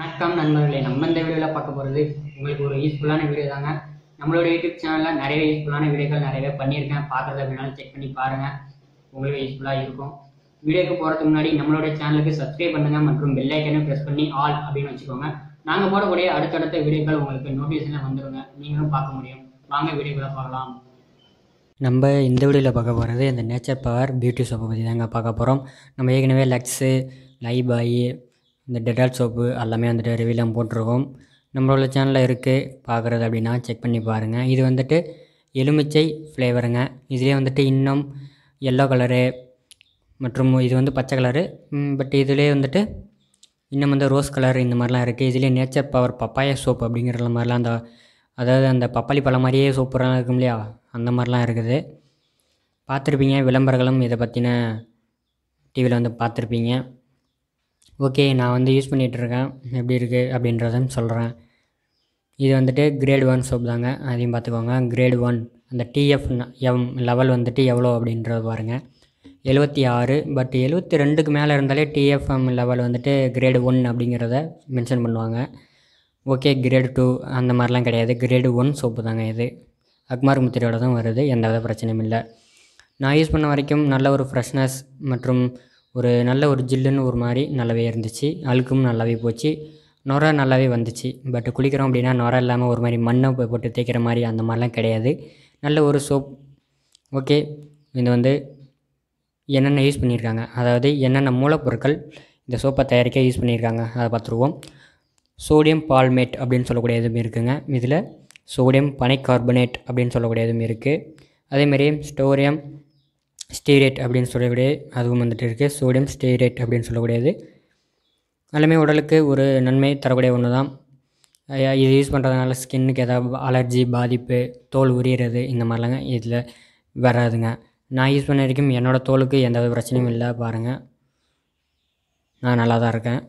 வணக்கம் நண்பர்களே நம்ம இந்த வீடியோவில் பார்க்க போகிறது உங்களுக்கு ஒரு யூஸ்ஃபுல்லான வீடியோ தாங்க நம்மளோட யூடியூப் சேனலில் நிறைய யூஸ்ஃபுல்லான வீடியோக்கள் நிறையவே பண்ணியிருக்கேன் பார்க்குறது அப்படின்னாலும் செக் பண்ணி பாருங்கள் உங்களுக்கு யூஸ்ஃபுல்லாக இருக்கும் வீடியோக்கு போகிறதுக்கு முன்னாடி நம்மளோட சேனலுக்கு சப்ஸ்கிரைப் பண்ணுங்கள் மற்றும் பெல் ப்ரெஸ் பண்ணி ஆல் அப்படின்னு வச்சுக்கோங்க நாங்கள் போடக்கூடிய அடுத்தடுத்த வீடியோக்கள் உங்களுக்கு நோட்டிஃபிகேஷனில் வந்துடுங்க நீங்களும் பார்க்க முடியும் வாங்க வீடியோக்களை பார்க்கலாம் நம்ம இந்த வீடியோவில் பார்க்க போகிறது இந்த நேச்சர் பவர் பியூட்டி ஷோப்பை பற்றி தாங்க பார்க்க போகிறோம் நம்ம ஏற்கனவே லக்ஸு லைபாயி இந்த டெட்டால் சோப்பு எல்லாமே வந்துட்டு ரிவியூலாம் போட்டிருக்கோம் நம்மளோட சேனலில் இருக்குது பார்க்குறது அப்படின்னா செக் பண்ணி பாருங்கள் இது வந்துட்டு எலுமிச்சை ஃப்ளேவருங்க இதிலே வந்துட்டு இன்னும் எல்லோ கலரு மற்றும் இது வந்து பச்சை கலரு பட் இதிலே வந்துட்டு இன்னும் வந்து ரோஸ் கலர் இந்த மாதிரிலாம் இருக்குது இதிலே நேச்சர் பவர் பப்பாயா சோப் அப்படிங்கிற மாதிரிலாம் அந்த அதாவது அந்த பப்பாளி பழம் மாதிரியே சோப்புலாம் இருக்கும் இல்லையா அந்த மாதிரிலாம் இருக்குது பார்த்துருப்பீங்க விளம்பரங்களும் இதை பற்றின டிவியில் வந்து பார்த்துருப்பீங்க ஓகே நான் வந்து யூஸ் பண்ணிகிட்ருக்கேன் எப்படி இருக்குது அப்படின்றத சொல்கிறேன் இது வந்துட்டு கிரேட் ஒன் சோப் தாங்க அதையும் பார்த்துக்கோங்க கிரேட் ஒன் அந்த டிஎஃப் எம் லெவல் வந்துட்டு எவ்வளோ அப்படின்றது பாருங்கள் எழுபத்தி ஆறு பட் எழுபத்தி ரெண்டுக்கு மேலே இருந்தாலே டிஎஃப்எம் லெவல் வந்துட்டு கிரேடு ஒன் அப்படிங்கிறத மென்ஷன் பண்ணுவாங்க ஓகே கிரேடு டூ அந்த மாதிரிலாம் கிடையாது கிரேடு ஒன் சோப்பு தாங்க இது அக்மார் முத்திரையோட தான் வருது எந்த வித பிரச்சனையும் இல்லை நான் யூஸ் பண்ண வரைக்கும் நல்ல ஒரு ஃப்ரெஷ்னஸ் மற்றும் ஒரு நல்ல ஒரு ஜில்லுன்னு ஒரு மாதிரி நல்லாவே இருந்துச்சு அழுக்கும் நல்லாவே போச்சு நுர நல்லாவே வந்துச்சு பட் குளிக்கிறோம் அப்படின்னா நுர இல்லாமல் ஒரு மாதிரி மண்ணை போட்டு தேய்க்கிற மாதிரி அந்த மாதிரிலாம் கிடையாது நல்ல ஒரு சோப் ஓகே இது வந்து என்னென்ன யூஸ் பண்ணியிருக்காங்க அதாவது என்னென்ன மூலப்பொருட்கள் இந்த சோப்பை தயாரிக்க யூஸ் பண்ணியிருக்காங்க அதை பார்த்துருவோம் சோடியம் பால்மேட் அப்படின்னு சொல்லக்கூடிய இதுவும் இருக்குதுங்க இதில் சோடியம் பனை கார்பனேட் அப்படின்னு சொல்லக்கூடிய இதுவும் இருக்குது அதேமாரி ஸ்டோரியம் ஸ்டீரேட் அப்படின்னு சொல்லக்கூடிய அதுவும் வந்துட்டு இருக்குது சோடியம் ஸ்டீரேட் அப்படின்னு சொல்லக்கூடியது எல்லாமே உடலுக்கு ஒரு நன்மை தரக்கூடிய ஒன்று தான் இது யூஸ் பண்ணுறதுனால ஸ்கின்னுக்கு எதாவது அலர்ஜி பாதிப்பு தோல் உரியறது இந்த மாதிரிலாங்க இதில் வராதுங்க நான் யூஸ் பண்ண வரைக்கும் என்னோடய தோலுக்கு எந்த பிரச்சனையும் இல்லை பாருங்கள் நான் நல்லா தான் இருக்கேன்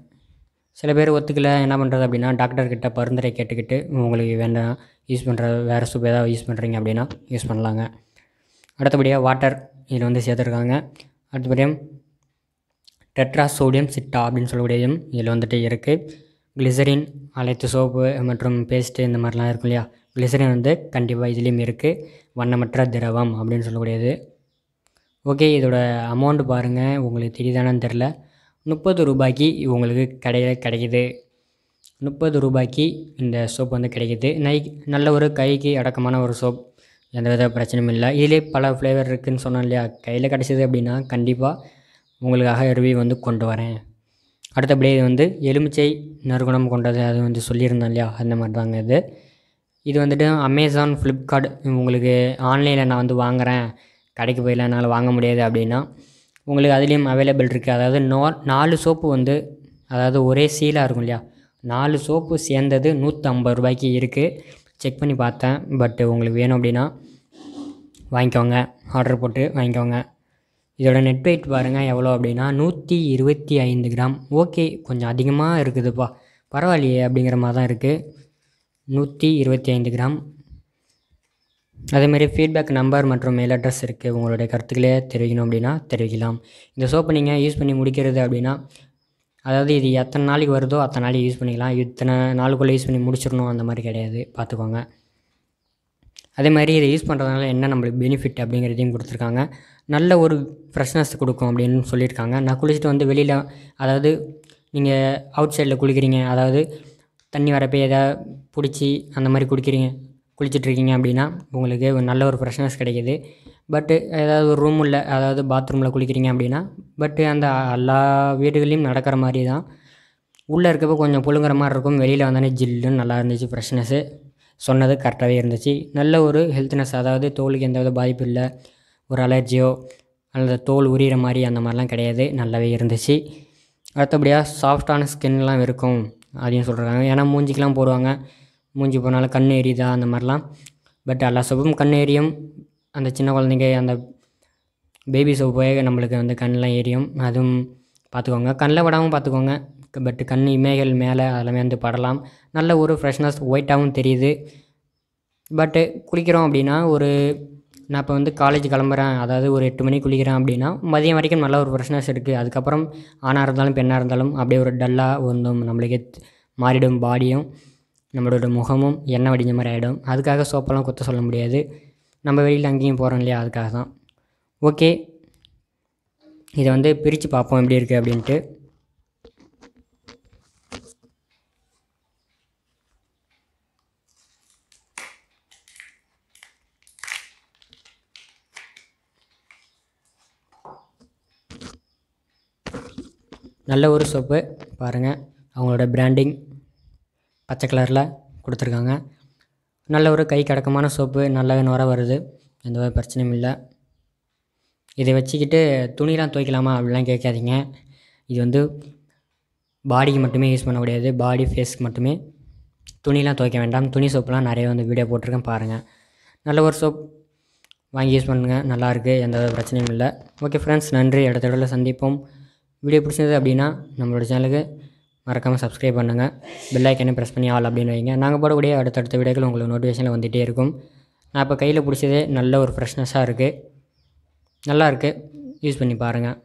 சில பேர் ஒத்துக்கல என்ன பண்ணுறது அப்படின்னா டாக்டர்கிட்ட பரிந்துரை கேட்டுக்கிட்டு உங்களுக்கு வேண்டாம் யூஸ் பண்ணுற வேறு சூப் ஏதாவது யூஸ் பண்ணுறீங்க அப்படின்னா யூஸ் பண்ணலாங்க அடுத்தபடியாக வாட்டர் இதில் வந்து சேர்த்துருக்காங்க அடுத்தபடியும் டெட்ரா சோடியம் சிட்டா அப்படின்னு சொல்லக்கூடியதும் இதில் வந்துட்டு இருக்குது கிளிசரின் அனைத்து சோப்பு மற்றும் பேஸ்ட்டு இந்த மாதிரிலாம் இருக்கும் இல்லையா கிளிசரின் வந்து கண்டிப்பாக இதுலேயும் இருக்குது வண்ணமற்ற திரவம் அப்படின்னு சொல்லக்கூடியது ஓகே இதோட அமௌண்ட் பாருங்கள் உங்களுக்கு தெரியுதானு தெரில முப்பது ரூபாய்க்கு உங்களுக்கு கிடை கிடைக்கிது முப்பது ரூபாய்க்கு இந்த சோப் வந்து கிடைக்கிது நை நல்ல ஒரு கைக்கு அடக்கமான ஒரு சோப் எந்த வித பிரச்சனையும் இல்லை இதிலே பல ஃப்ளேவர் இருக்குதுன்னு சொன்னோம் இல்லையா கையில் கிடச்சிது அப்படின்னா கண்டிப்பாக உங்களுக்காக ரிவ்யூ வந்து கொண்டு வரேன் அடுத்தபடி இது வந்து எலுமிச்சை நறுகுணம் கொண்டது அது வந்து சொல்லியிருந்தோம் இல்லையா அந்த மாதிரி தாங்க இது இது வந்துட்டு அமேசான் ஃப்ளிப்கார்ட் உங்களுக்கு ஆன்லைனில் நான் வந்து வாங்குகிறேன் கடைக்கு போயில என்னால் வாங்க முடியாது அப்படின்னா உங்களுக்கு அதுலேயும் அவைலபிள் இருக்குது அதாவது நோ நாலு சோப்பு வந்து அதாவது ஒரே சீலாக இருக்கும் இல்லையா நாலு சோப்பு சேர்ந்தது நூற்றம்பது ரூபாய்க்கு இருக்குது செக் பண்ணி பார்த்தேன் பட்டு உங்களுக்கு வேணும் அப்படின்னா வாங்கிக்கோங்க ஆர்டர் போட்டு வாங்கிக்கோங்க இதோட நெட் வெயிட் பாருங்கள் எவ்வளோ அப்படின்னா நூற்றி இருபத்தி ஐந்து கிராம் ஓகே கொஞ்சம் அதிகமாக இருக்குதுப்பா பரவாயில்லையே அப்படிங்கிற மாதிரி தான் இருக்குது நூற்றி இருபத்தி ஐந்து கிராம் அதேமாரி ஃபீட்பேக் நம்பர் மற்றும் மெயில் அட்ரஸ் இருக்குது உங்களுடைய கருத்துக்களே தெரிவிக்கணும் அப்படின்னா தெரிவிக்கலாம் இந்த சோப்பை நீங்கள் யூஸ் பண்ணி முடிக்கிறது அப்படின்னா அதாவது இது எத்தனை நாளைக்கு வருதோ அத்தனை நாளைக்கு யூஸ் பண்ணிக்கலாம் இத்தனை நாளுக்குள்ளே யூஸ் பண்ணி முடிச்சிடணும் அந்த மாதிரி கிடையாது பார்த்துக்கோங்க அதே மாதிரி இதை யூஸ் பண்ணுறதுனால என்ன நம்மளுக்கு பெனிஃபிட் அப்படிங்கிறதையும் கொடுத்துருக்காங்க நல்ல ஒரு ஃப்ரெஷ்னஸ் கொடுக்கும் அப்படின்னு சொல்லியிருக்காங்க நான் குளிச்சுட்டு வந்து வெளியில் அதாவது நீங்கள் அவுட் சைடில் குளிக்கிறீங்க அதாவது தண்ணி வரப்போ எதாவது பிடிச்சி அந்த மாதிரி குடிக்கிறீங்க குளிச்சிட்ருக்கீங்க அப்படின்னா உங்களுக்கு நல்ல ஒரு ஃப்ரெஷ்னஸ் கிடைக்கிது பட்டு ஏதாவது ஒரு ரூம் இல்லை அதாவது பாத்ரூமில் குளிக்கிறீங்க அப்படின்னா பட்டு அந்த எல்லா வீடுகள்லேயும் நடக்கிற மாதிரி தான் உள்ளே இருக்கப்போ கொஞ்சம் புழுங்குற மாதிரி இருக்கும் வெளியில் வந்தோடனே ஜில்லுன்னு நல்லா இருந்துச்சு ஃப்ரெஷ்னஸ்ஸு சொன்னது கரெக்டாகவே இருந்துச்சு நல்ல ஒரு ஹெல்த்னஸ் அதாவது தோலுக்கு எந்த வித பாதிப்பு இல்லை ஒரு அலர்ஜியோ அல்லது தோல் உரிகிற மாதிரி அந்த மாதிரிலாம் கிடையாது நல்லாவே இருந்துச்சு அடுத்தபடியாக சாஃப்டான ஸ்கின்லாம் இருக்கும் அதையும் சொல்கிறாங்க ஏன்னா மூஞ்சிக்கெலாம் போடுவாங்க மூஞ்சி போனாலும் கண் எரியுதா அந்த மாதிரிலாம் பட் எல்லா சோப்பும் கண் எரியும் அந்த சின்ன குழந்தைங்க அந்த பேபி போய் நம்மளுக்கு வந்து கண்ணெலாம் எரியும் அதுவும் பார்த்துக்கோங்க கண்ணில் விடாமல் பார்த்துக்கோங்க பட் கண் இமைகள் மேலே அதெல்லாமே வந்து படலாம் நல்ல ஒரு ஃப்ரெஷ்னஸ் ஒயிட்டாகவும் தெரியுது பட்டு குளிக்கிறோம் அப்படின்னா ஒரு நான் இப்போ வந்து காலேஜ் கிளம்புறேன் அதாவது ஒரு எட்டு மணிக்கு குளிக்கிறேன் அப்படின்னா மதியம் வரைக்கும் நல்ல ஒரு ஃப்ரெஷ்னஸ் இருக்குது அதுக்கப்புறம் ஆணாக இருந்தாலும் பெண்ணாக இருந்தாலும் அப்படியே ஒரு டல்லாக வந்தும் நம்மளுக்கே மாறிடும் பாடியும் நம்மளோட முகமும் எண்ணெய் வடிஞ்ச மாதிரி ஆகிடும் அதுக்காக சோப்பெல்லாம் குத்த சொல்ல முடியாது நம்ம வெளியில் அங்கேயும் போகிறோம் இல்லையா அதுக்காக தான் ஓகே இதை வந்து பிரித்து பார்ப்போம் எப்படி இருக்குது அப்படின்ட்டு நல்ல ஒரு சோப்பு பாருங்கள் அவங்களோட பிராண்டிங் பச்சை கலரில் கொடுத்துருக்காங்க நல்ல ஒரு கை கடக்கமான சோப்பு நல்லாவே நுர வருது எந்த ஒரு பிரச்சனையும் இல்லை இதை வச்சுக்கிட்டு துணிலாம் துவைக்கலாமா அப்படிலாம் கேட்காதீங்க இது வந்து பாடிக்கு மட்டுமே யூஸ் பண்ண முடியாது பாடி ஃபேஸ்க்கு மட்டுமே துணிலாம் துவைக்க வேண்டாம் துணி சோப்புலாம் நிறைய வந்து வீடியோ போட்டிருக்கேன் பாருங்கள் நல்ல ஒரு சோப் வாங்கி யூஸ் பண்ணுங்கள் நல்லாயிருக்கு எந்த பிரச்சனையும் இல்லை ஓகே ஃப்ரெண்ட்ஸ் நன்றி இடத்தோட சந்திப்போம் வீடியோ பிடிச்சது அப்படின்னா நம்மளோட சேனலுக்கு மறக்காமல் சப்ஸ்கிரைப் பண்ணுங்கள் பெல்லைக்கனை ப்ரெஸ் பண்ணி ஆள் அப்படின்னு வைங்க நாங்கள் போடக்கூடிய அடுத்தடுத்த வீடியோக்கள் உங்களுக்கு நோட்டிஃபிகேஷனில் வந்துகிட்டே இருக்கும் நான் இப்போ கையில் பிடிச்சதே நல்ல ஒரு ஃப்ரெஷ்னஸாக இருக்குது நல்லாயிருக்கு யூஸ் பண்ணி பாருங்கள்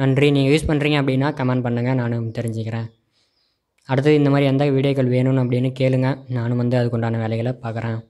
நன்றி நீங்கள் யூஸ் பண்ணுறீங்க அப்படின்னா கமெண்ட் பண்ணுங்கள் நானும் தெரிஞ்சுக்கிறேன் அடுத்தது இந்த மாதிரி எந்த வீடியோக்கள் வேணும்னு அப்படின்னு கேளுங்கள் நானும் வந்து அதுக்குண்டான வேலைகளை பார்க்குறேன்